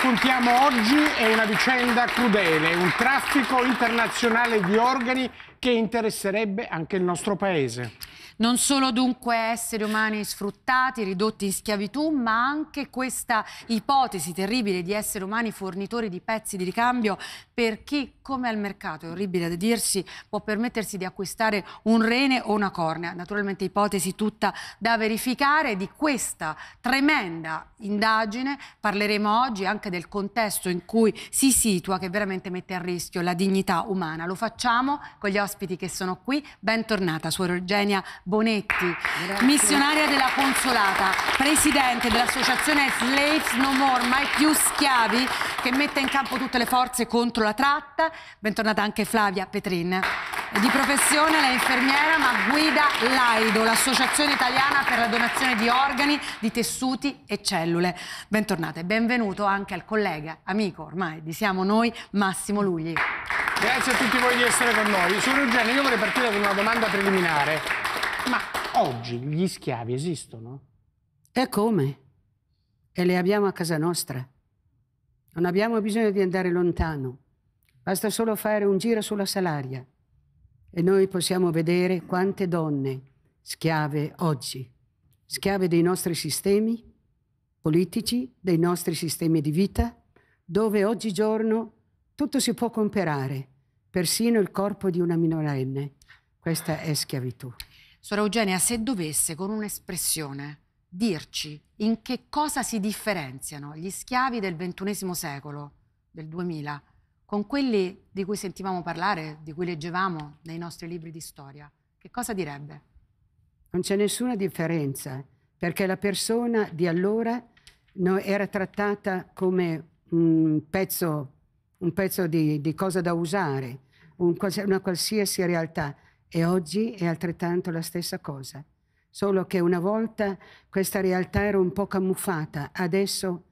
raccontiamo oggi è una vicenda crudele, un traffico internazionale di organi che interesserebbe anche il nostro paese. Non solo dunque esseri umani sfruttati, ridotti in schiavitù, ma anche questa ipotesi terribile di esseri umani fornitori di pezzi di ricambio per chi, come al mercato, è orribile da dirsi, può permettersi di acquistare un rene o una cornea. Naturalmente ipotesi tutta da verificare di questa tremenda indagine. Parleremo oggi anche del contesto in cui si situa che veramente mette a rischio la dignità umana. Lo facciamo con gli ospiti che sono qui. Bentornata, Suor Eugenia Bonetti, Grazie. missionaria della Consolata, presidente dell'associazione Slaves No More, mai più schiavi, che mette in campo tutte le forze contro la tratta. Bentornata anche Flavia Petrin. Di professione lei è infermiera ma guida l'AIDO, l'Associazione Italiana per la donazione di organi, di tessuti e cellule. Bentornata e benvenuto anche al collega, amico ormai di Siamo Noi, Massimo Lugli. Grazie a tutti voi di essere con noi. Sono Eugenio, io vorrei partire con una domanda preliminare. Oggi gli schiavi esistono? E come? E le abbiamo a casa nostra. Non abbiamo bisogno di andare lontano. Basta solo fare un giro sulla Salaria e noi possiamo vedere quante donne schiave oggi, schiave dei nostri sistemi politici, dei nostri sistemi di vita, dove oggigiorno tutto si può comprare, persino il corpo di una minorenne. Questa è schiavitù. Sora Eugenia, se dovesse con un'espressione dirci in che cosa si differenziano gli schiavi del XXI secolo, del 2000, con quelli di cui sentivamo parlare, di cui leggevamo nei nostri libri di storia, che cosa direbbe? Non c'è nessuna differenza, perché la persona di allora era trattata come un pezzo, un pezzo di, di, cosa da usare, un, una qualsiasi realtà. E oggi è altrettanto la stessa cosa, solo che una volta questa realtà era un po' camuffata, adesso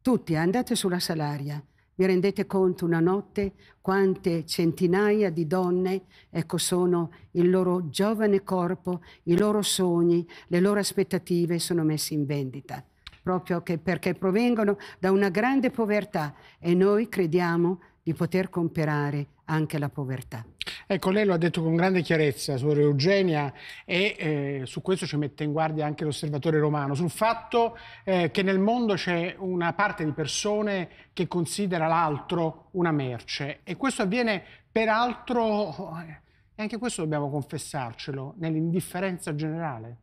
tutti andate sulla salaria, vi rendete conto una notte quante centinaia di donne, ecco, sono il loro giovane corpo, i loro sogni, le loro aspettative sono messe in vendita, proprio perché provengono da una grande povertà e noi crediamo di poter comprare anche la povertà. Ecco, lei lo ha detto con grande chiarezza, suora Eugenia, e eh, su questo ci mette in guardia anche l'osservatore romano, sul fatto eh, che nel mondo c'è una parte di persone che considera l'altro una merce e questo avviene peraltro, eh, e anche questo dobbiamo confessarcelo, nell'indifferenza generale.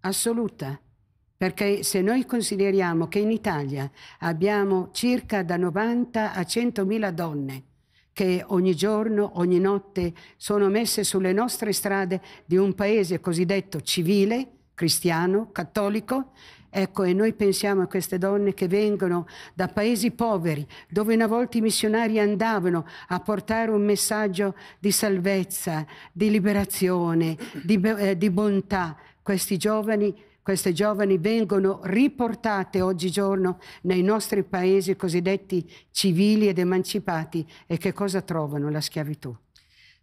Assoluta perché se noi consideriamo che in Italia abbiamo circa da 90 a 100 donne che ogni giorno, ogni notte sono messe sulle nostre strade di un paese cosiddetto civile, cristiano, cattolico, Ecco, e noi pensiamo a queste donne che vengono da paesi poveri, dove una volta i missionari andavano a portare un messaggio di salvezza, di liberazione, di, eh, di bontà. Questi giovani queste giovani vengono riportate oggigiorno nei nostri paesi cosiddetti civili ed emancipati e che cosa trovano? La schiavitù.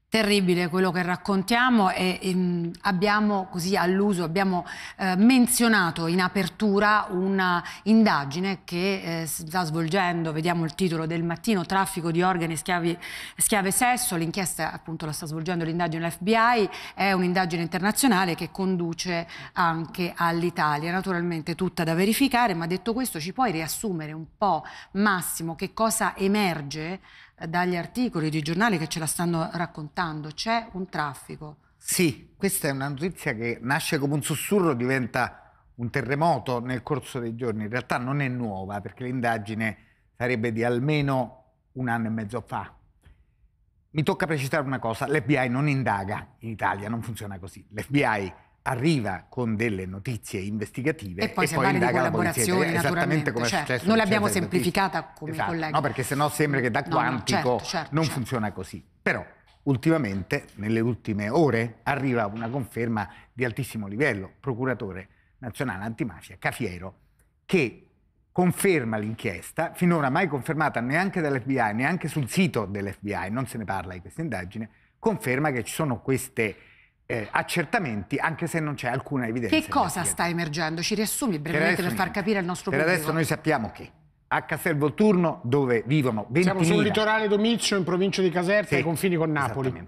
Terribile quello che raccontiamo e, e ehm, abbiamo così all'uso, abbiamo eh, menzionato in apertura un'indagine che eh, sta svolgendo, vediamo il titolo del mattino, traffico di organi, schiavi, schiave e sesso, l'inchiesta appunto la sta svolgendo l'indagine FBI, è un'indagine internazionale che conduce anche all'Italia, naturalmente tutta da verificare, ma detto questo ci puoi riassumere un po' Massimo che cosa emerge dagli articoli di giornali che ce la stanno raccontando, c'è un traffico. Sì, questa è una notizia che nasce come un sussurro, diventa un terremoto nel corso dei giorni. In realtà non è nuova perché l'indagine sarebbe di almeno un anno e mezzo fa. Mi tocca precisare una cosa, l'FBI non indaga in Italia, non funziona così. L'FBI arriva con delle notizie investigative e poi, e poi indaga la polizia. Esattamente come certo. è successo. Certo, non l'abbiamo semplificata come esatto. collega. No, perché sennò sembra che da no, quantico no, certo, certo, non funziona così. Però ultimamente, nelle ultime ore, arriva una conferma di altissimo livello, procuratore nazionale antimafia, Cafiero, che conferma l'inchiesta, finora mai confermata neanche dall'FBI, neanche sul sito dell'FBI, non se ne parla di questa indagine, conferma che ci sono queste eh, accertamenti anche se non c'è alcuna evidenza. Che cosa sta emergendo? Ci riassumi brevemente per, per far capire il nostro per pubblico. Per adesso noi sappiamo che a Castel Volturno, dove vivono 20.000... Siamo sul litorale Domizio in provincia di Caserta sì, ai confini con Napoli.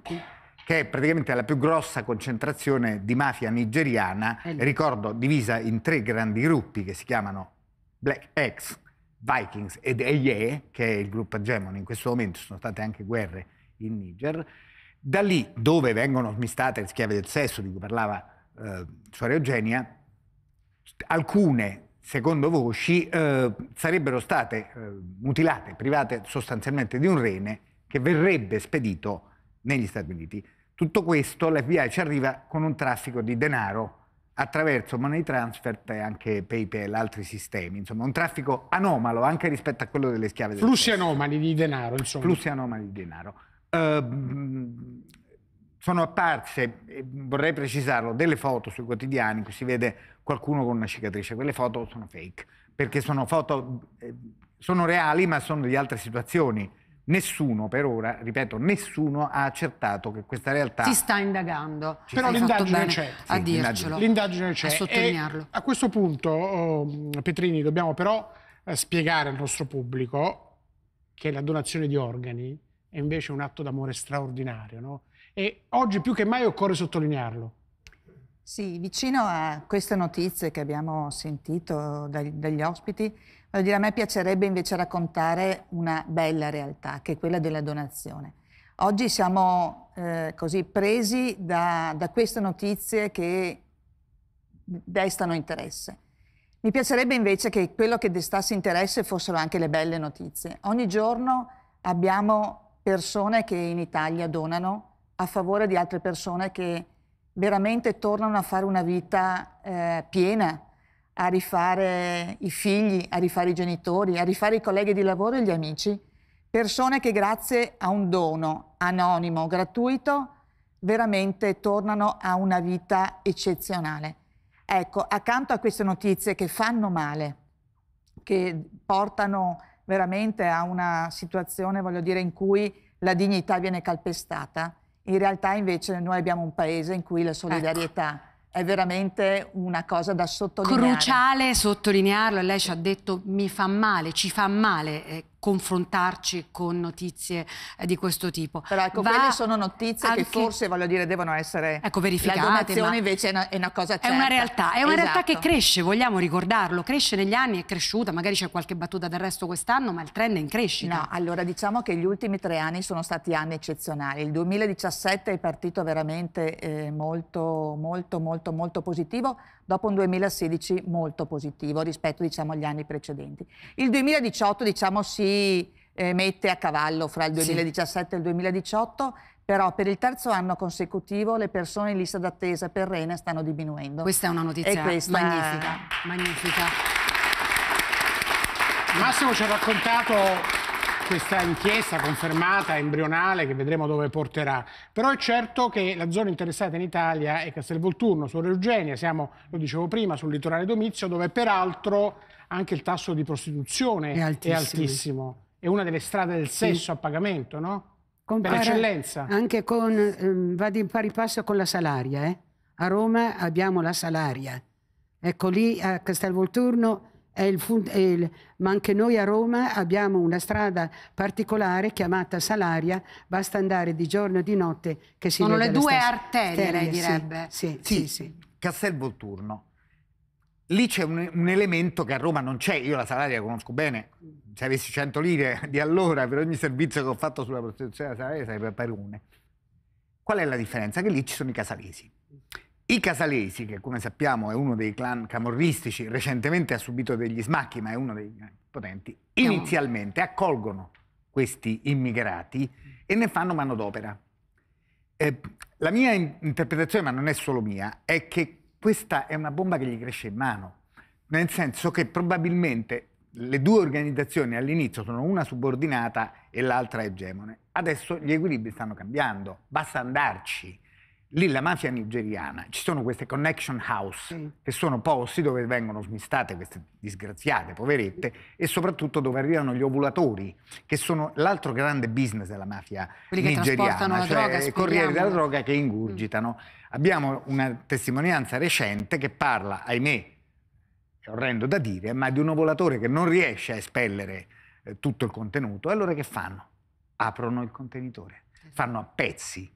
Che è praticamente la più grossa concentrazione di mafia nigeriana, ricordo divisa in tre grandi gruppi che si chiamano Black X, Vikings ed Eye, che è il gruppo egemone in questo momento, sono state anche guerre in Niger da lì, dove vengono smistate le schiave del sesso, di cui parlava eh, Suora Eugenia, alcune, secondo voci, eh, sarebbero state eh, mutilate, private sostanzialmente di un rene che verrebbe spedito negli Stati Uniti. Tutto questo l'FBI ci arriva con un traffico di denaro attraverso money transfer e anche PayPal, altri sistemi, insomma un traffico anomalo anche rispetto a quello delle schiave. Flussi anomali di denaro, insomma. Flussi anomali di denaro. Ehm, sono apparse, vorrei precisarlo, delle foto sui quotidiani in cui si vede qualcuno con una cicatrice. Quelle foto sono fake, perché sono foto, ehm, sono reali ma sono di altre situazioni. Nessuno per ora, ripeto, nessuno ha accertato che questa realtà... Si sta indagando. Ci Però l'indagine c'è. A sì, dircelo. L'indagine c'è. A sottolinearlo. E a questo punto, oh, Petrini, dobbiamo però eh, spiegare al nostro pubblico che la donazione di organi è invece un atto d'amore straordinario, no? E oggi più che mai occorre sottolinearlo. Sì, vicino a queste notizie che abbiamo sentito dagli, dagli ospiti, dire, a me piacerebbe invece raccontare una bella realtà, che è quella della donazione. Oggi siamo eh, così presi da, da, queste notizie che destano interesse. Mi piacerebbe invece che quello che destasse interesse fossero anche le belle notizie. Ogni giorno abbiamo persone che in Italia donano a favore di altre persone che veramente tornano a fare una vita eh, piena, a rifare i figli, a rifare i genitori, a rifare i colleghi di lavoro e gli amici. Persone che grazie a un dono anonimo, gratuito, veramente tornano a una vita eccezionale. Ecco, accanto a queste notizie che fanno male, che portano veramente a una situazione, voglio dire, in cui la dignità viene calpestata. In realtà invece noi abbiamo un paese in cui la ecco. solidarietà ecco. è veramente una cosa da sottolineare. Cruciale sottolinearlo, lei ci ha detto mi fa male, ci fa male. Eh confrontarci con notizie eh, di questo tipo. Però ecco, Va quelle sono notizie anche... che forse, voglio dire, devono essere ecco, verificate. La donazione invece è una, è una cosa certa. È una realtà, è una esatto. realtà che cresce, vogliamo ricordarlo, cresce negli anni, è cresciuta, magari c'è qualche battuta del resto quest'anno, ma il trend è in crescita. No, allora diciamo che gli ultimi tre anni sono stati anni eccezionali. Il 2017 è partito veramente eh, molto, molto, molto, molto positivo dopo un 2016 molto positivo rispetto diciamo, agli anni precedenti. Il 2018 diciamo, si eh, mette a cavallo fra il 2017 sì. e il 2018 però per il terzo anno consecutivo le persone in lista d'attesa per Rene stanno diminuendo. Questa è una notizia questa... magnifica, magnifica. Massimo ci ha raccontato questa inchiesta confermata, embrionale, che vedremo dove porterà. Però è certo che la zona interessata in Italia è Castelvolturno, Sora Eugenia, siamo, lo dicevo prima, sul litorale Domizio, dove peraltro anche il tasso di prostituzione è altissimo. È, altissimo. è una delle strade del sesso sì. a pagamento, no? Compara per eccellenza. Anche con, ehm, va di pari passo con la Salaria, eh? A Roma abbiamo la Salaria. Ecco lì a Castelvolturno il, ma anche noi a Roma abbiamo una strada particolare chiamata Salaria, basta andare di giorno e di notte che si Sono le due stessa. arterie, Steria, lei direbbe. Sì, sì, sì, sì. Castelvolturno. Lì c'è un, un, elemento che a Roma non c'è, io la Salaria la conosco bene, se avessi 100 lire di allora per ogni servizio che ho fatto sulla prostituzione della Salaria sarebbe per une. Qual è la differenza? Che lì ci sono i casalesi. I Casalesi, che come sappiamo è uno dei clan camorristici, recentemente ha subito degli smacchi, ma è uno dei potenti, inizialmente accolgono questi immigrati e ne fanno manodopera. Eh, la mia interpretazione, ma non è solo mia, è che questa è una bomba che gli cresce in mano, nel senso che probabilmente le due organizzazioni all'inizio sono una subordinata e l'altra egemone. Adesso gli equilibri stanno cambiando, basta andarci. Lì la mafia nigeriana, ci sono queste connection house, mm. che sono posti dove vengono smistate queste disgraziate, poverette, e soprattutto dove arrivano gli ovulatori, che sono l'altro grande business della mafia Quelli nigeriana, cioè i corrieri della droga che mm. ingurgitano. Mm. Abbiamo una testimonianza recente che parla, ahimè, è orrendo da dire, ma di un ovulatore che non riesce a espellere eh, tutto il contenuto, e allora che fanno? Aprono il contenitore, fanno a pezzi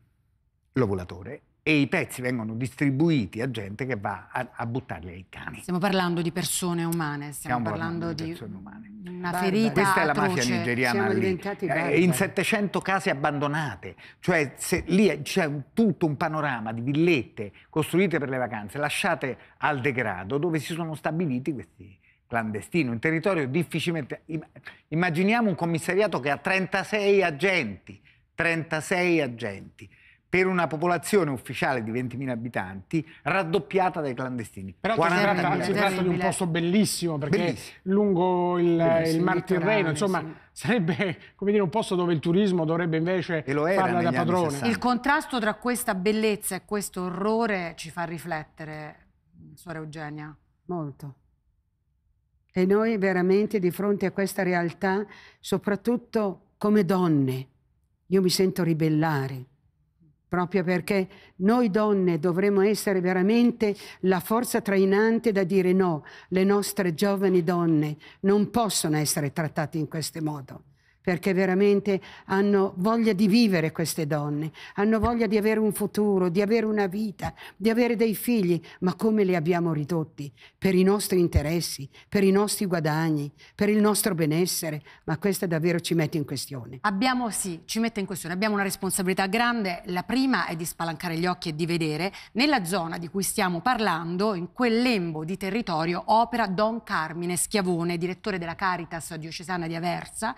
l'ovulatore e i pezzi vengono distribuiti a gente che va a, a buttarli ai cani. Stiamo parlando di persone umane, stiamo, stiamo parlando, parlando, di, persone umane. Di una Barbara. ferita Questa è la atroce. mafia nigeriana lì. Eh, in 700 case abbandonate, cioè se, lì c'è un, tutto un panorama di villette costruite per le vacanze, lasciate al degrado, dove si sono stabiliti questi clandestini, un territorio difficilmente... Immaginiamo un commissariato che ha 36 agenti, 36 agenti per una popolazione ufficiale di 20.000 abitanti raddoppiata dai clandestini. Però si tratta, di un posto bellissimo perché bellissimo. lungo il, il Mar Tirreno, insomma, sì. sarebbe dire, un posto dove il turismo dovrebbe invece farla da padrone. Il contrasto tra questa bellezza e questo orrore ci fa riflettere, suora Eugenia. Molto. E noi veramente di fronte a questa realtà, soprattutto come donne, io mi sento ribellare proprio perché noi donne dovremmo essere veramente la forza trainante da dire no, le nostre giovani donne non possono essere trattate in questo modo perché veramente hanno voglia di vivere queste donne, hanno voglia di avere un futuro, di avere una vita, di avere dei figli, ma come li abbiamo ridotti? Per i nostri interessi, per i nostri guadagni, per il nostro benessere, ma questa davvero ci mette in questione. Abbiamo, sì, ci mette in questione, abbiamo una responsabilità grande, la prima è di spalancare gli occhi e di vedere nella zona di cui stiamo parlando, in quel lembo di territorio, opera Don Carmine Schiavone, direttore della Caritas diocesana di Aversa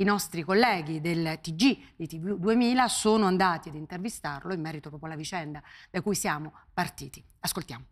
i nostri colleghi del TG di TV2000 sono andati ad intervistarlo in merito proprio alla vicenda da cui siamo partiti. Ascoltiamo.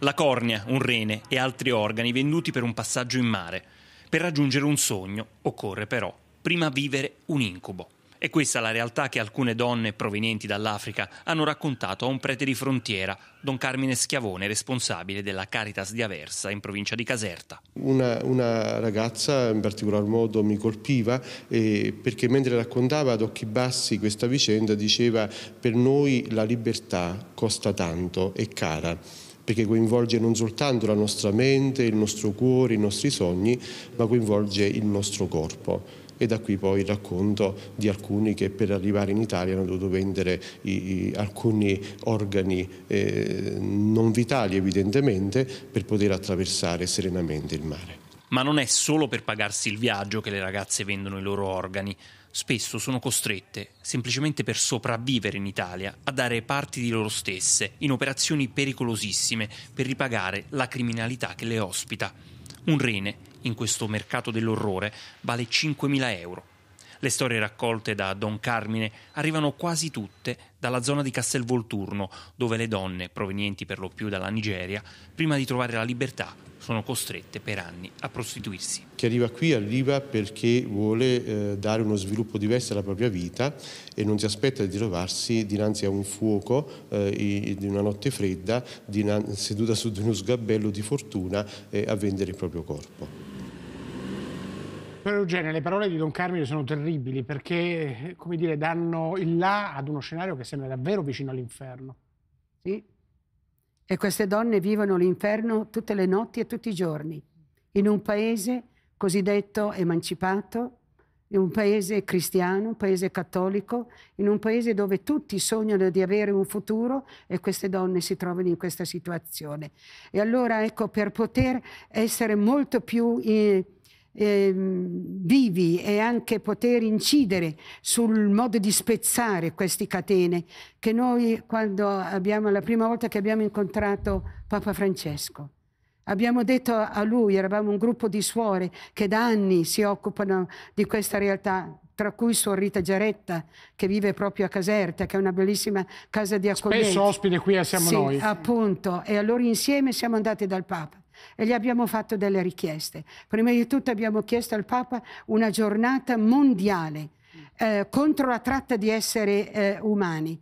La cornea, un rene e altri organi venduti per un passaggio in mare. Per raggiungere un sogno occorre però prima vivere un incubo. È questa la realtà che alcune donne provenienti dall'Africa hanno raccontato a un prete di frontiera, don Carmine Schiavone, responsabile della Caritas di Aversa in provincia di Caserta. Una, una ragazza in particolar modo mi colpiva eh, perché mentre raccontava ad occhi bassi questa vicenda diceva per noi la libertà costa tanto, è cara perché coinvolge non soltanto la nostra mente, il nostro cuore, i nostri sogni, ma coinvolge il nostro corpo e da qui poi il racconto di alcuni che per arrivare in Italia hanno dovuto vendere i, i, alcuni organi eh, non vitali evidentemente per poter attraversare serenamente il mare. Ma non è solo per pagarsi il viaggio che le ragazze vendono i loro organi. Spesso sono costrette, semplicemente per sopravvivere in Italia, a dare parti di loro stesse in operazioni pericolosissime per ripagare la criminalità che le ospita. Un rene in questo mercato dell'orrore vale 5.000 euro. Le storie raccolte da Don Carmine arrivano quasi tutte dalla zona di Castelvolturno, dove le donne, provenienti per lo più dalla Nigeria, prima di trovare la libertà, sono costrette per anni a prostituirsi. Chi arriva qui arriva perché vuole eh, dare uno sviluppo diverso alla propria vita e non si aspetta di trovarsi dinanzi a un fuoco eh, di una notte fredda, dinan- seduta su di uno sgabello di fortuna eh, a vendere il proprio corpo. Vittorio Eugenia, le parole di Don Carmine sono terribili perché, come dire, danno il là ad uno scenario che sembra davvero vicino all'inferno. Sì, e queste donne vivono l'inferno tutte le notti e tutti i giorni, in un paese cosiddetto emancipato, in un paese cristiano, un paese cattolico, in un paese dove tutti sognano di avere un futuro e queste donne si trovano in questa situazione. E allora, ecco, per poter essere molto più... Eh, eh, vivi e anche poter incidere sul modo di spezzare queste catene che noi quando abbiamo, la prima volta che abbiamo incontrato Papa Francesco, Abbiamo detto a lui, eravamo un gruppo di suore che da anni si occupano di questa realtà, tra cui Suor Rita Giaretta, che vive proprio a Caserta, che è una bellissima casa di accoglienza. Spesso ospite qui eh, Siamo sì, Noi. appunto. E allora insieme siamo andate dal Papa e gli abbiamo fatto delle richieste. Prima di tutto abbiamo chiesto al Papa una giornata mondiale eh, contro la tratta di esseri eh, umani.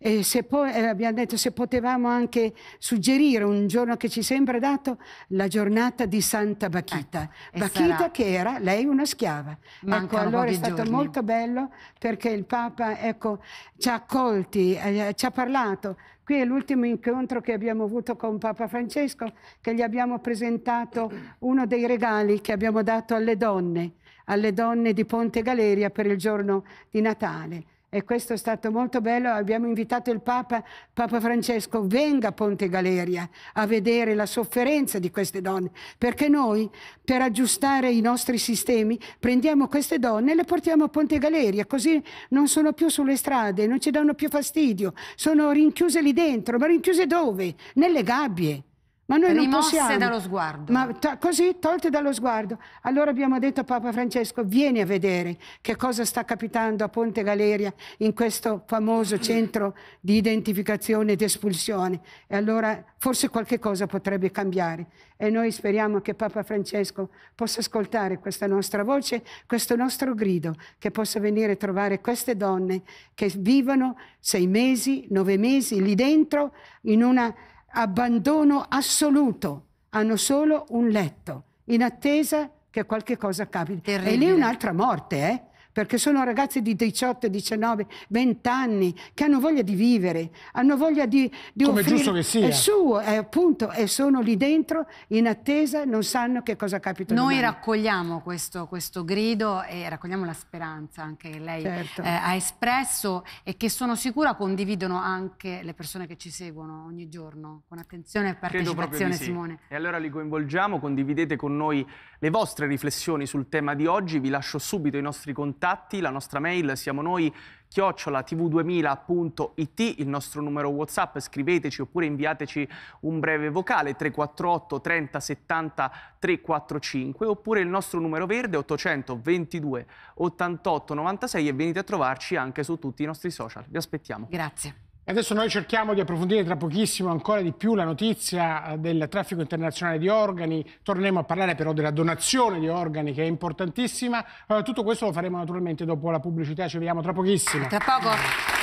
E se poi, eh, abbiamo detto se potevamo anche suggerire un giorno che ci sembra dato la giornata di Santa Bachita. Eh, Bachita che era lei una schiava. Ecco, Mancano ecco, allora è stato giorni. molto bello perché il Papa ecco, ci ha accolti, eh, ci ha parlato. Qui è l'ultimo incontro che abbiamo avuto con Papa Francesco, che gli abbiamo presentato uno dei regali che abbiamo dato alle donne, alle donne di Ponte Galeria per il giorno di Natale e questo è stato molto bello. Abbiamo invitato il Papa, Papa Francesco, venga a Ponte Galeria a vedere la sofferenza di queste donne, perché noi per aggiustare i nostri sistemi prendiamo queste donne e le portiamo a Ponte Galeria, così non sono più sulle strade, non ci danno più fastidio, sono rinchiuse lì dentro, ma rinchiuse dove? Nelle gabbie. Ma noi non possiamo. dallo sguardo. Ma to così, tolte dallo sguardo. Allora abbiamo detto a Papa Francesco, vieni a vedere che cosa sta capitando a Ponte Galeria in questo famoso centro di identificazione ed espulsione. E allora forse qualche cosa potrebbe cambiare. E noi speriamo che Papa Francesco possa ascoltare questa nostra voce, questo nostro grido, che possa venire a trovare queste donne che vivono sei mesi, nove mesi lì dentro in una abbandono assoluto, hanno solo un letto in attesa che qualche cosa capiti. E lì un'altra morte, eh? perché sono ragazzi di 18, 19, 20 anni che hanno voglia di vivere, hanno voglia di, di Come offrire... giusto che sia. È suo, è appunto, e sono lì dentro in attesa, non sanno che cosa capita Noi domani. raccogliamo questo, questo, grido e raccogliamo la speranza anche che lei certo. eh, ha espresso e che sono sicura condividono anche le persone che ci seguono ogni giorno, con attenzione e partecipazione sì. Simone. E allora li coinvolgiamo, condividete con noi le vostre riflessioni sul tema di oggi, vi lascio subito i nostri contatti contatti, la nostra mail, siamo noi chiocciola tv2000.it, il nostro numero WhatsApp, scriveteci oppure inviateci un breve vocale 348 30 70 345 oppure il nostro numero verde 822 88 96 e venite a trovarci anche su tutti i nostri social. Vi aspettiamo. Grazie. Adesso noi cerchiamo di approfondire tra pochissimo ancora di più la notizia eh, del traffico internazionale di organi, torneremo a parlare però della donazione di organi che è importantissima, tutto questo lo faremo naturalmente dopo la pubblicità, ci vediamo tra pochissimo. Tra poco.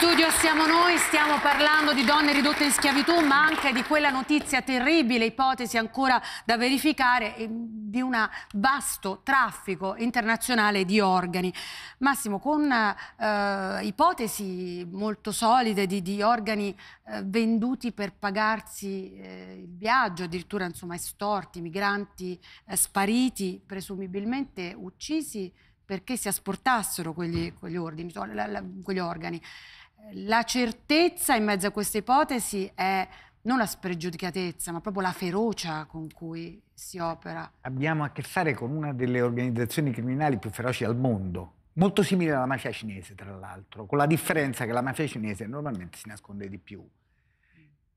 studio siamo noi, stiamo parlando di donne ridotte in schiavitù, ma anche di quella notizia terribile, ipotesi ancora da verificare, eh, di un vasto traffico internazionale di organi. Massimo, con eh, ipotesi molto solide di, di organi eh, venduti per pagarsi eh, il viaggio, addirittura insomma estorti, migranti eh, spariti, presumibilmente uccisi perché si asportassero quegli, quegli, ordini, quegli organi. La certezza in mezzo a questa ipotesi è non la spregiudicatezza, ma proprio la ferocia con cui si opera. Abbiamo a che fare con una delle organizzazioni criminali più feroci al mondo, molto simile alla mafia cinese, tra l'altro, con la differenza che la mafia cinese normalmente si nasconde di più.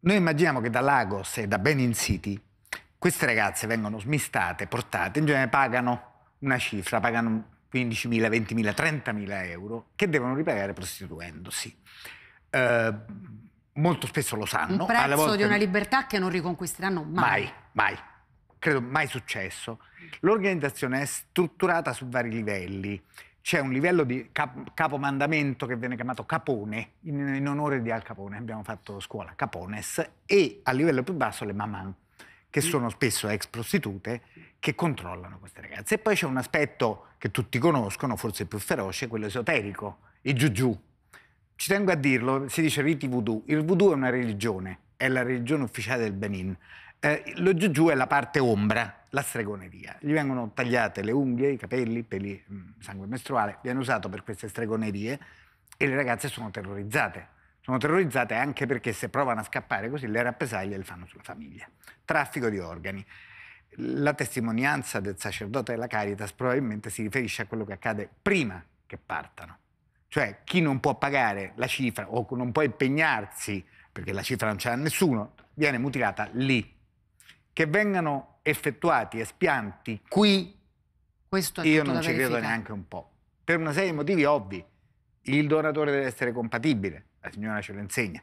Noi immaginiamo che da Lagos e da Benin City queste ragazze vengono smistate, portate, in genere pagano una cifra, pagano 15.000, 20.000, 30.000 euro che devono ripagare prostituendosi. Eh, molto spesso lo sanno. Il prezzo volte... di una libertà che non riconquisteranno mai. Mai, mai. Credo mai successo. L'organizzazione è strutturata su vari livelli. C'è un livello di cap- capomandamento che viene chiamato capone, in, in, onore di Al Capone, abbiamo fatto scuola, capones, e a livello più basso le maman che sono spesso ex prostitute che controllano queste ragazze. E poi c'è un aspetto che tutti conoscono, forse più feroce, quello esoterico, i juju. Ci tengo a dirlo, si dice riti voodoo. Il voodoo è una religione, è la religione ufficiale del Benin. Eh, lo juju è la parte ombra, la stregoneria. Gli vengono tagliate le unghie, i capelli, i peli, mm, sangue mestruale, viene usato per queste stregonerie e le ragazze sono terrorizzate sono terrorizzate anche perché se provano a scappare così le rappresaglie le fanno sulla famiglia. Traffico di organi. La testimonianza del sacerdote della Caritas probabilmente si riferisce a quello che accade prima che partano. Cioè chi non può pagare la cifra o non può impegnarsi perché la cifra non c'è a nessuno, viene mutilata lì. Che vengano effettuati espianti qui, Questo io non ci verifica. credo neanche un po'. Per una serie di motivi ovvi. Il donatore deve essere compatibile la signora ce lo insegna,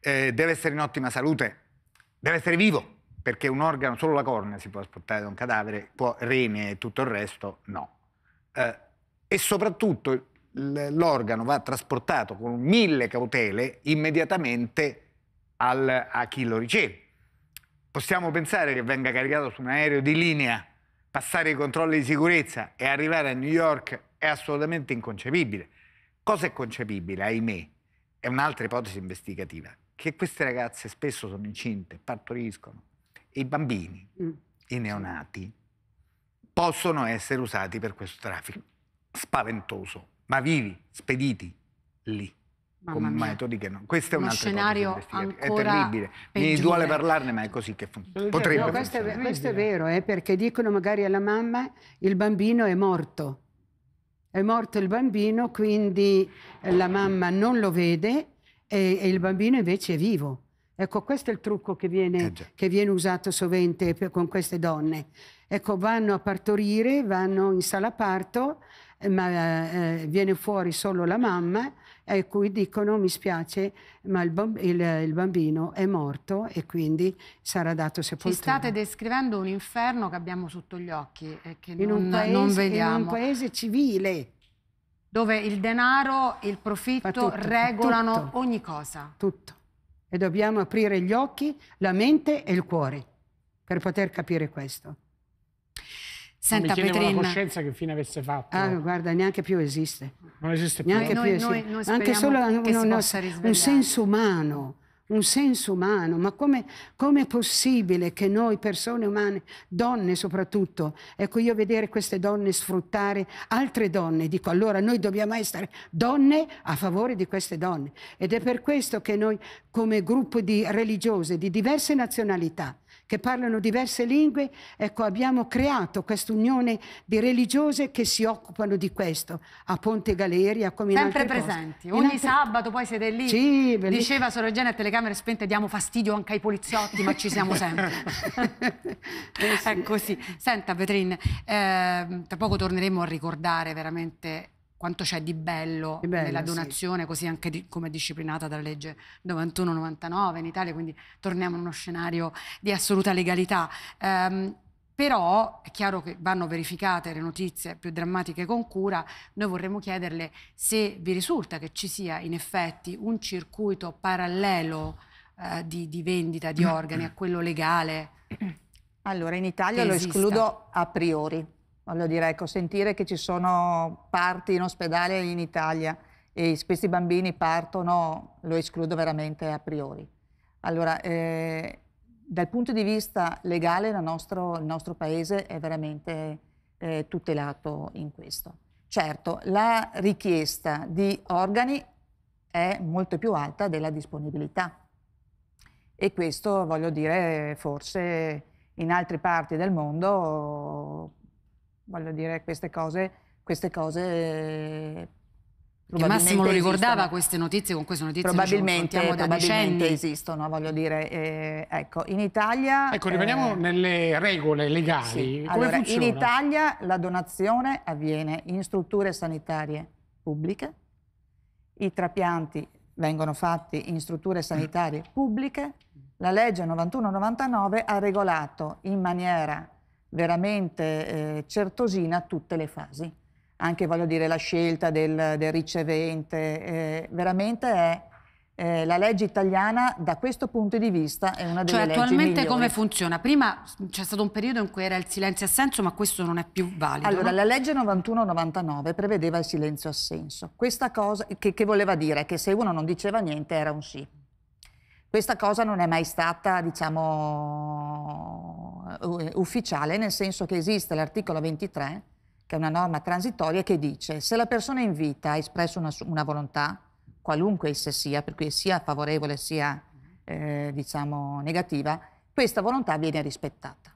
eh, deve essere in ottima salute, deve essere vivo, perché un organo, solo la cornea si può asportare da un cadavere, può rene e tutto il resto no. Eh, e soprattutto l'organo va trasportato con mille cautele immediatamente al, a chi lo riceve. Possiamo pensare che venga caricato su un aereo di linea, passare i controlli di sicurezza e arrivare a New York è assolutamente inconcepibile. Cosa è concepibile, ahimè? è un'altra ipotesi investigativa, che queste ragazze spesso sono incinte, partoriscono e i bambini, mm. i neonati, possono essere usati per questo traffico spaventoso, ma vivi, spediti lì. Mamma con mia. metodi che non. Questo è un altro scenario è terribile. Peggiore. Mi duole parlarne, ma è così che funziona. Potrebbe no, questo, è, questo è vero, eh, perché dicono magari alla mamma il bambino è morto è morto il bambino, quindi eh, la mamma non lo vede e, e il bambino invece è vivo. Ecco, questo è il trucco che viene, eh che viene usato sovente per, con queste donne. Ecco, vanno a partorire, vanno in sala parto, eh, ma eh, viene fuori solo la mamma e cui dicono mi spiace ma il, bambino è morto e quindi sarà dato sepoltura. Ci state descrivendo un inferno che abbiamo sotto gli occhi e che in non, paese, non vediamo. In un paese civile. Dove il denaro e il profitto tutto, regolano tutto, ogni cosa. Tutto. E dobbiamo aprire gli occhi, la mente e il cuore per poter capire questo. Senta, mi chiedevo Petrin, la coscienza che fine avesse fatto. Ah, guarda, neanche più esiste. Non esiste più. Neanche eh, noi, più esiste. Noi Anche solo un, un senso umano un senso umano, ma come, come, è possibile che noi persone umane, donne soprattutto, ecco io vedere queste donne sfruttare altre donne, dico allora noi dobbiamo essere donne a favore di queste donne ed è per questo che noi come gruppo di religiose di diverse nazionalità che parlano diverse lingue, ecco, abbiamo creato questa unione di religiose che si occupano di questo, a Ponte Galeria, come Sempre presenti, cose. ogni altre... sabato poi siete lì, sì, diceva Sorogena a telecamere spente diamo fastidio anche ai poliziotti, ma ci siamo sempre. È così. Senta Petrin, eh, tra poco torneremo a ricordare veramente quanto c'è di bello, bello nella donazione, sì. così anche di, come disciplinata dalla legge 91-99 in Italia, quindi torniamo in uno scenario di assoluta legalità. Um, però è chiaro che vanno verificate le notizie più drammatiche con cura, noi vorremmo chiederle se vi risulta che ci sia in effetti un circuito parallelo eh, di, di, vendita di organi a quello legale. Allora, in Italia lo escludo a priori, voglio dire, ecco, sentire che ci sono parti in ospedale in Italia e questi bambini partono, lo escludo veramente a priori. Allora, eh, dal punto di vista legale nostro, il nostro paese è veramente eh, tutelato in questo. Certo, la richiesta di organi è molto più alta della disponibilità e questo, voglio dire, forse in altre parti del mondo voglio dire, queste cose, queste cose eh, Massimo lo ricordava esistono. queste notizie con queste notizie probabilmente, ci probabilmente esistono voglio dire eh, ecco in Italia ecco rimaniamo eh, nelle regole legali sì. allora, in Italia la donazione avviene in strutture sanitarie pubbliche i trapianti vengono fatti in strutture sanitarie pubbliche la legge 91-99 ha regolato in maniera veramente eh, certosina tutte le fasi. Anche voglio dire la scelta del, del ricevente, eh, veramente è eh, la legge italiana da questo punto di vista è una delle cioè, leggi attualmente migliori. come funziona? Prima c'è stato un periodo in cui era il silenzio assenso, ma questo non è più valido. Allora, no? la legge 91-99 prevedeva il silenzio assenso. Questa cosa che, che voleva dire che se uno non diceva niente era un sì. Questa cosa non è mai stata, diciamo, eh, ufficiale, nel senso che esiste l'articolo 23, che è una norma transitoria, che dice se la persona in vita ha espresso una, una volontà, qualunque essa sia, per cui sia favorevole sia, eh, diciamo, negativa, questa volontà viene rispettata.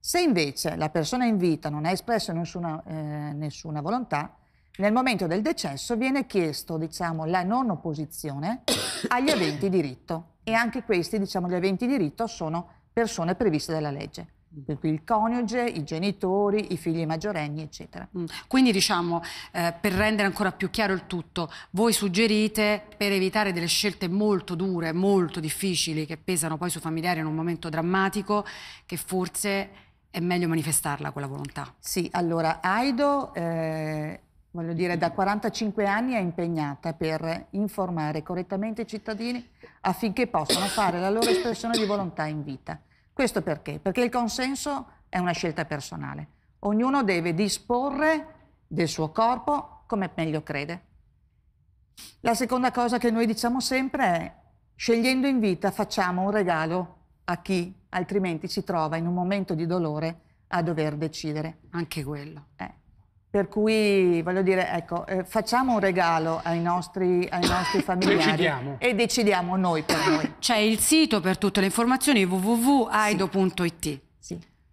Se invece la persona in vita non ha espresso nessuna, eh, nessuna volontà, nel momento del decesso viene chiesto diciamo, la non opposizione agli aventi diritto e anche questi, diciamo, gli aventi diritto sono persone previste dalla legge per cui il coniuge, i genitori, i figli maggiorenni, eccetera. Mm. Quindi diciamo, eh, per rendere ancora più chiaro il tutto, voi suggerite per evitare delle scelte molto dure, molto difficili, che pesano poi sui familiari in un momento drammatico, che forse è meglio manifestarla quella volontà. Sì, allora Aido eh, voglio dire, da 45 anni è impegnata per informare correttamente i cittadini affinché possano fare la loro espressione di volontà in vita. Questo perché? Perché il consenso è una scelta personale. Ognuno deve disporre del suo corpo come meglio crede. La seconda cosa che noi diciamo sempre è scegliendo in vita facciamo un regalo a chi altrimenti si trova in un momento di dolore a dover decidere. Anche quello. Eh. Per cui, voglio dire, ecco, eh, facciamo un regalo ai nostri, ai nostri familiari decidiamo. e decidiamo noi per noi. C'è il sito per tutte le informazioni www.aido.it. Sì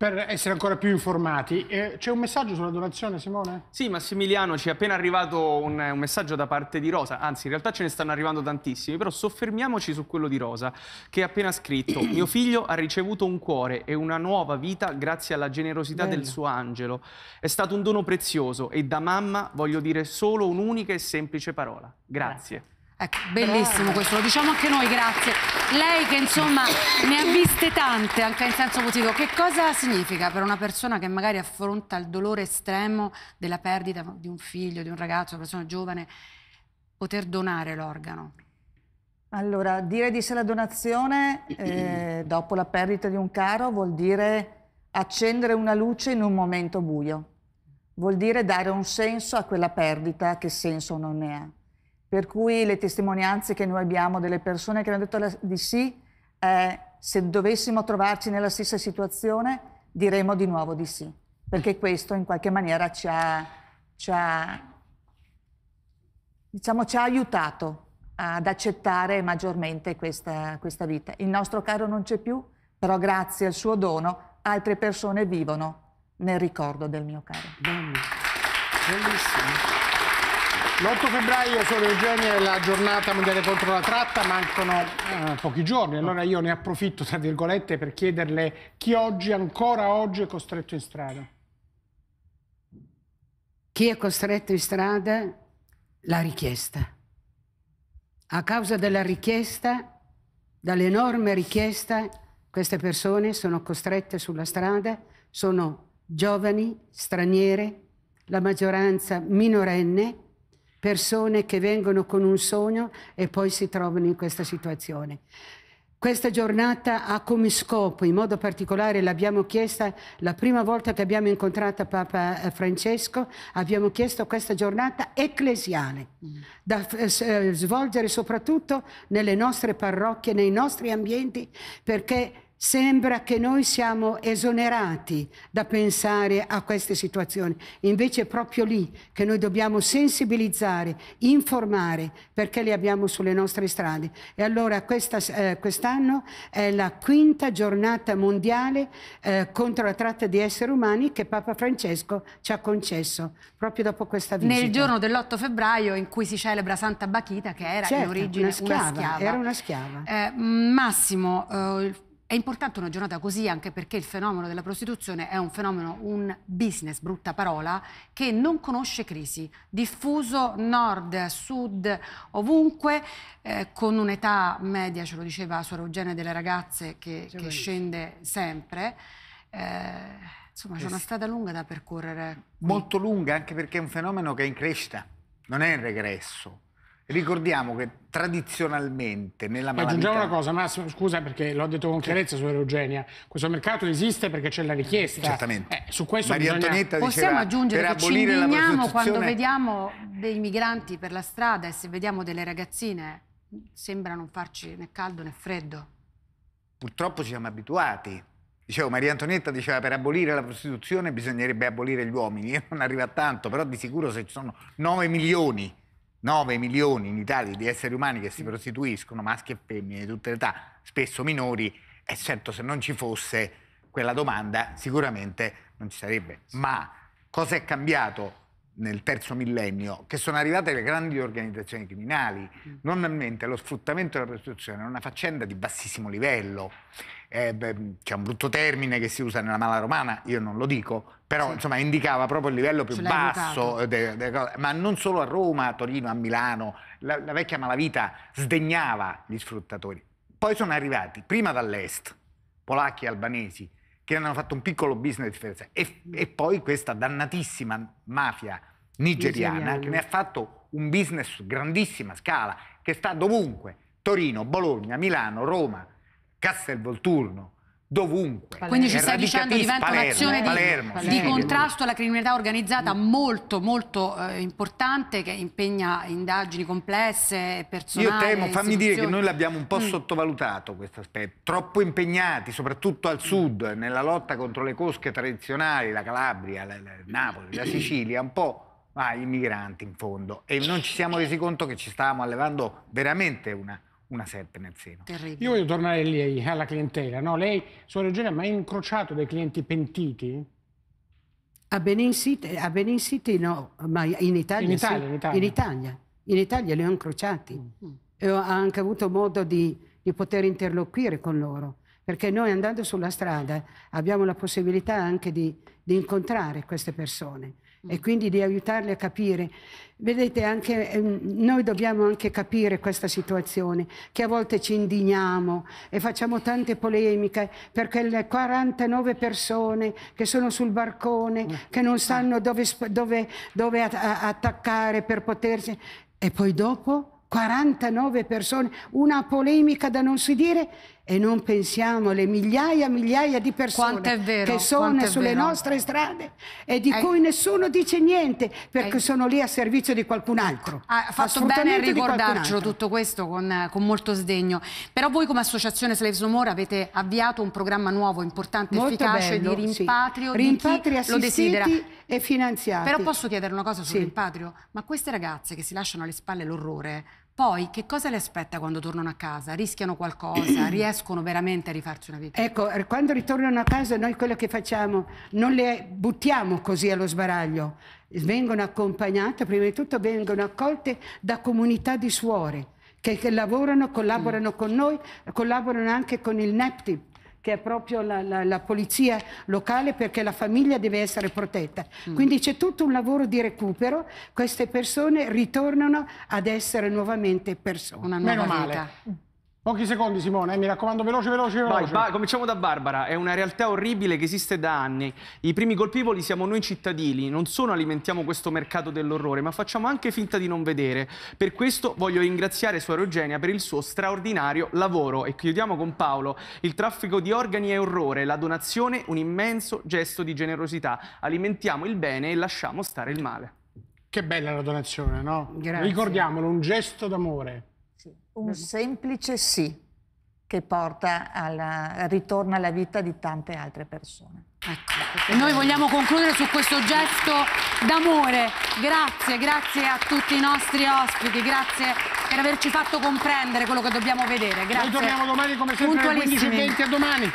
per essere ancora più informati. Eh, c'è un messaggio sulla donazione, Simone? Sì, Massimiliano, ci è appena arrivato un, un, messaggio da parte di Rosa, anzi in realtà ce ne stanno arrivando tantissimi, però soffermiamoci su quello di Rosa, che ha appena scritto «Mio figlio ha ricevuto un cuore e una nuova vita grazie alla generosità Bello. del suo angelo. È stato un dono prezioso e da mamma voglio dire solo un'unica e semplice parola. Grazie. Grazie. Ecco, bellissimo Brava. questo, lo diciamo anche noi, grazie. Lei che insomma ne ha viste tante, anche in senso positivo, che cosa significa per una persona che magari affronta il dolore estremo della perdita di un figlio, di un ragazzo, una persona giovane, poter donare l'organo? Allora, dire di sé la donazione eh, dopo la perdita di un caro vuol dire accendere una luce in un momento buio, vuol dire dare un senso a quella perdita che senso non ne ha. Per cui le testimonianze che noi abbiamo delle persone che hanno detto di sì è eh, se dovessimo trovarci nella stessa situazione diremmo di nuovo di sì, perché questo in qualche maniera ci ha, ci ha, diciamo, ci ha aiutato ad accettare maggiormente questa, questa vita. Il nostro caro non c'è più, però grazie al suo dono altre persone vivono nel ricordo del mio caro. bellissimo. L'8 febbraio, Sole Eugenia, è la giornata mondiale contro la tratta, mancano eh, pochi giorni, allora io ne approfitto, tra virgolette, per chiederle chi oggi, ancora oggi, è costretto in strada. Chi è costretto in strada? La richiesta. A causa della richiesta, dall'enorme richiesta, queste persone sono costrette sulla strada, sono giovani, straniere, la maggioranza minorenne, persone che vengono con un sogno e poi si trovano in questa situazione. Questa giornata ha come scopo, in modo particolare l'abbiamo chiesta la prima volta che abbiamo incontrato Papa eh, Francesco, abbiamo chiesto questa giornata ecclesiale, mm. da eh, svolgere soprattutto nelle nostre parrocchie, nei nostri ambienti, perché Sembra che noi siamo esonerati da pensare a queste situazioni, invece è proprio lì che noi dobbiamo sensibilizzare, informare perché le abbiamo sulle nostre strade. E allora questa, eh, quest'anno è la quinta giornata mondiale eh, contro la tratta di esseri umani che Papa Francesco ci ha concesso proprio dopo questa visita. Nel giorno dell'8 febbraio in cui si celebra Santa Bachita che era certo, in origine una schiava. Una schiava. Era una schiava. Eh, Massimo, eh, è importante una giornata così anche perché il fenomeno della prostituzione è un fenomeno, un business, brutta parola, che non conosce crisi, diffuso nord, sud, ovunque, eh, con un'età media, ce lo diceva Suor Eugenia, delle ragazze che, che scende sempre. Eh, Insomma, c'è una strada lunga da percorrere. Molto lunga, anche perché è un fenomeno che è in crescita, non è in regresso. Ricordiamo che tradizionalmente nella malavita... Aggiungiamo una cosa, Massimo, scusa perché l'ho detto con chiarezza su Eugenia, questo mercato esiste perché c'è la richiesta. Certamente. Eh, su questo Maria bisogna... Antonietta Possiamo diceva, aggiungere che ci indigniamo quando vediamo dei migranti per la strada e se vediamo delle ragazzine sembra non farci né caldo né freddo. Purtroppo ci siamo abituati. Dicevo, Maria Antonietta diceva per abolire la prostituzione bisognerebbe abolire gli uomini. Io non arriva a tanto, però di sicuro se ci sono 9 milioni 9 milioni in Italia di esseri umani che si prostituiscono, maschi e femmine di tutte le età, spesso minori, e certo se non ci fosse quella domanda sicuramente non ci sarebbe. Ma cosa è cambiato nel terzo millennio, che sono arrivate le grandi organizzazioni criminali. Mm. Normalmente lo sfruttamento della prostituzione è una faccenda di bassissimo livello. Eh, C'è un brutto termine che si usa nella mala romana, io non lo dico, però sì. insomma indicava proprio il livello più basso, de, de, ma non solo a Roma, a Torino, a Milano. La, la vecchia malavita sdegnava gli sfruttatori. Poi sono arrivati prima dall'est, polacchi e albanesi, che hanno fatto un piccolo business differenza. E, e poi questa dannatissima mafia nigeriana, nigeriana che ne ha fatto un business su grandissima scala, che sta dovunque, Torino, Bologna, Milano, Roma, Castel Castelvolturno, dovunque. Palermo. Quindi ci eh, stai dicendo diventa Palermo, un'azione di, di contrasto alla criminalità organizzata molto molto eh, importante che impegna indagini complesse, personali. Io temo, fammi dire che noi l'abbiamo un po' mm. sottovalutato questo aspetto, troppo impegnati soprattutto al sud mm. nella lotta contro le cosche tradizionali, la Calabria, la, la Napoli, la mm. Sicilia, un po' ma ah, gli immigranti in fondo e non ci siamo resi conto che ci stavamo allevando veramente una una serpe nel seno. Terribile. Io voglio tornare lì alla clientela. No, lei, suora Eugenia, ha mai incrociato dei clienti pentiti? A Benin City, a Benin City no, ma in Italia. In Italia, sì. in, Italia. in Italia. In Italia li ho incrociati. Mm. mm. E ho anche avuto modo di, di poter interloquire con loro perché noi andando sulla strada abbiamo la possibilità anche di, di, incontrare queste persone e mm. quindi di aiutarli a capire. Vedete, anche, ehm, noi dobbiamo anche capire questa situazione, che a volte ci indigniamo e facciamo tante polemiche per quelle 49 persone che sono sul barcone, mm. che non mm. sanno dove, dove, dove attaccare per potersi... E poi dopo 49 persone, una polemica da non si dire e non pensiamo alle migliaia e migliaia di persone vero, che sono sulle nostre strade e di è... cui nessuno dice niente perché è... sono lì a servizio di qualcun altro. Ha fatto bene a ricordarcelo tutto questo con, con, molto sdegno. Però voi come associazione Slaves No More avete avviato un programma nuovo, importante, molto efficace bello, di rimpatrio, sì. rimpatrio di lo desidera. e finanziati. Però posso chiedere una cosa sul sì. rimpatrio? Ma queste ragazze che si lasciano alle spalle l'orrore poi che cosa le aspetta quando tornano a casa? Rischiano qualcosa? riescono veramente a rifarci una vita? Ecco, quando ritornano a casa noi quello che facciamo non le buttiamo così allo sbaraglio. Vengono accompagnate, prima di tutto vengono accolte da comunità di suore che, che lavorano, collaborano mm. con noi, collaborano anche con il NEPTIP che è proprio la, la, la, polizia locale perché la famiglia deve essere protetta. Mm. Quindi c'è tutto un lavoro di recupero, queste persone ritornano ad essere nuovamente persone. Meno vita. male. Pochi secondi Simone, eh? mi raccomando veloce, veloce, veloce. Vai, cominciamo da Barbara, è una realtà orribile che esiste da anni. I primi colpevoli siamo noi cittadini, non solo alimentiamo questo mercato dell'orrore, ma facciamo anche finta di non vedere. Per questo voglio ringraziare Suor Eugenia per il suo straordinario lavoro. E chiudiamo con Paolo, il traffico di organi è orrore, la donazione un immenso gesto di generosità. Alimentiamo il bene e lasciamo stare il male. Che bella la donazione, no? Grazie. Ricordiamolo, un gesto d'amore. Un semplice sì che porta al ritorno alla vita di tante altre persone. Ecco, e noi vogliamo concludere su questo gesto d'amore. Grazie, grazie a tutti i nostri ospiti, grazie per averci fatto comprendere quello che dobbiamo vedere. Grazie. Noi torniamo domani come sempre alle 15.20 a domani.